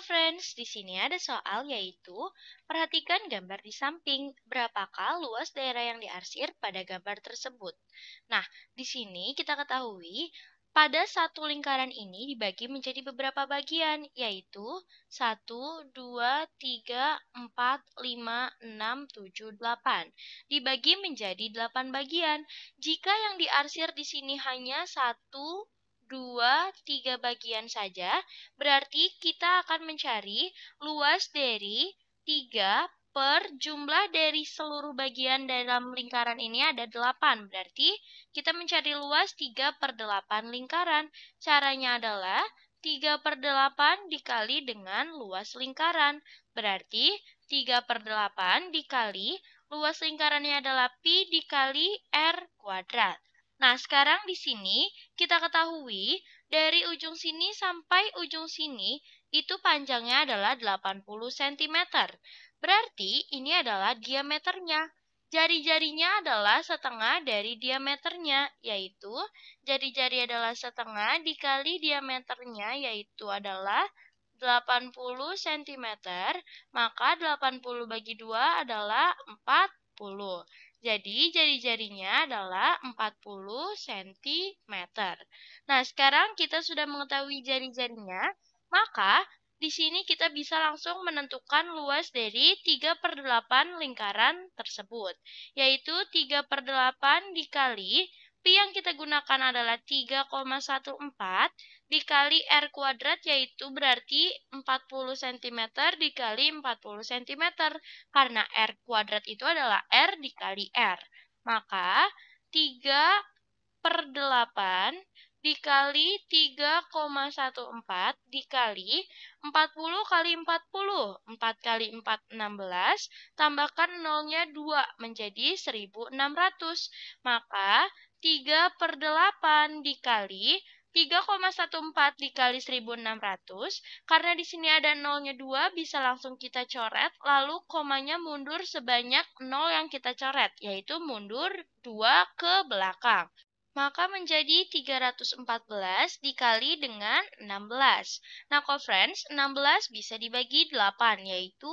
friends, di sini ada soal yaitu perhatikan gambar di samping, berapakah luas daerah yang diarsir pada gambar tersebut. Nah, di sini kita ketahui pada satu lingkaran ini dibagi menjadi beberapa bagian yaitu 1 2 3 4 5 6 7 8. Dibagi menjadi 8 bagian. Jika yang diarsir di sini hanya 1 2, 3 bagian saja, berarti kita akan mencari luas dari 3 per jumlah dari seluruh bagian dalam lingkaran ini ada 8. Berarti kita mencari luas 3 per 8 lingkaran. Caranya adalah 3 per 8 dikali dengan luas lingkaran. Berarti 3 per 8 dikali luas lingkarannya adalah pi dikali r kuadrat. Nah, sekarang di sini kita ketahui dari ujung sini sampai ujung sini itu panjangnya adalah 80 cm. Berarti ini adalah diameternya. Jari-jarinya adalah setengah dari diameternya, yaitu jari-jari adalah setengah dikali diameternya, yaitu adalah 80 cm, maka 80 bagi 2 adalah 4 jadi jari-jarinya adalah 40 cm. Nah, sekarang kita sudah mengetahui jari-jarinya, maka di sini kita bisa langsung menentukan luas dari 3 per 8 lingkaran tersebut, yaitu 3 per 8 dikali Pi yang kita gunakan adalah 3,14 dikali R kuadrat yaitu berarti 40 cm dikali 40 cm karena R kuadrat itu adalah R dikali R. Maka 3 per 8 dikali 3,14 dikali 40 kali 40. 4 kali 4, 16. Tambahkan nolnya 2 menjadi 1600. Maka 3 per 8 dikali 3,14 dikali 1600, karena di sini ada nolnya 2, bisa langsung kita coret, lalu komanya mundur sebanyak 0 yang kita coret, yaitu mundur 2 ke belakang. Maka menjadi 314 dikali dengan 16. Nah, co-friends, 16 bisa dibagi 8, yaitu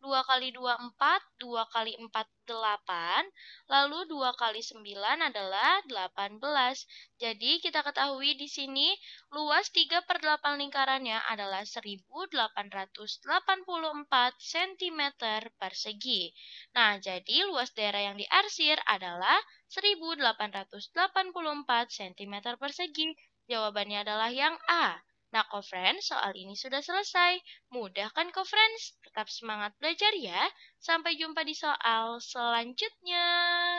2 kali 2, 4. 2 kali 4, 8. Lalu 2 kali 9 adalah 18. Jadi kita ketahui di sini luas 3 per 8 lingkarannya adalah 1884 cm persegi. Nah, jadi luas daerah yang diarsir adalah 1884 cm persegi. Jawabannya adalah yang A. Nah, co-friends, soal ini sudah selesai. Mudah kan co-friends? Tetap semangat belajar ya. Sampai jumpa di soal selanjutnya.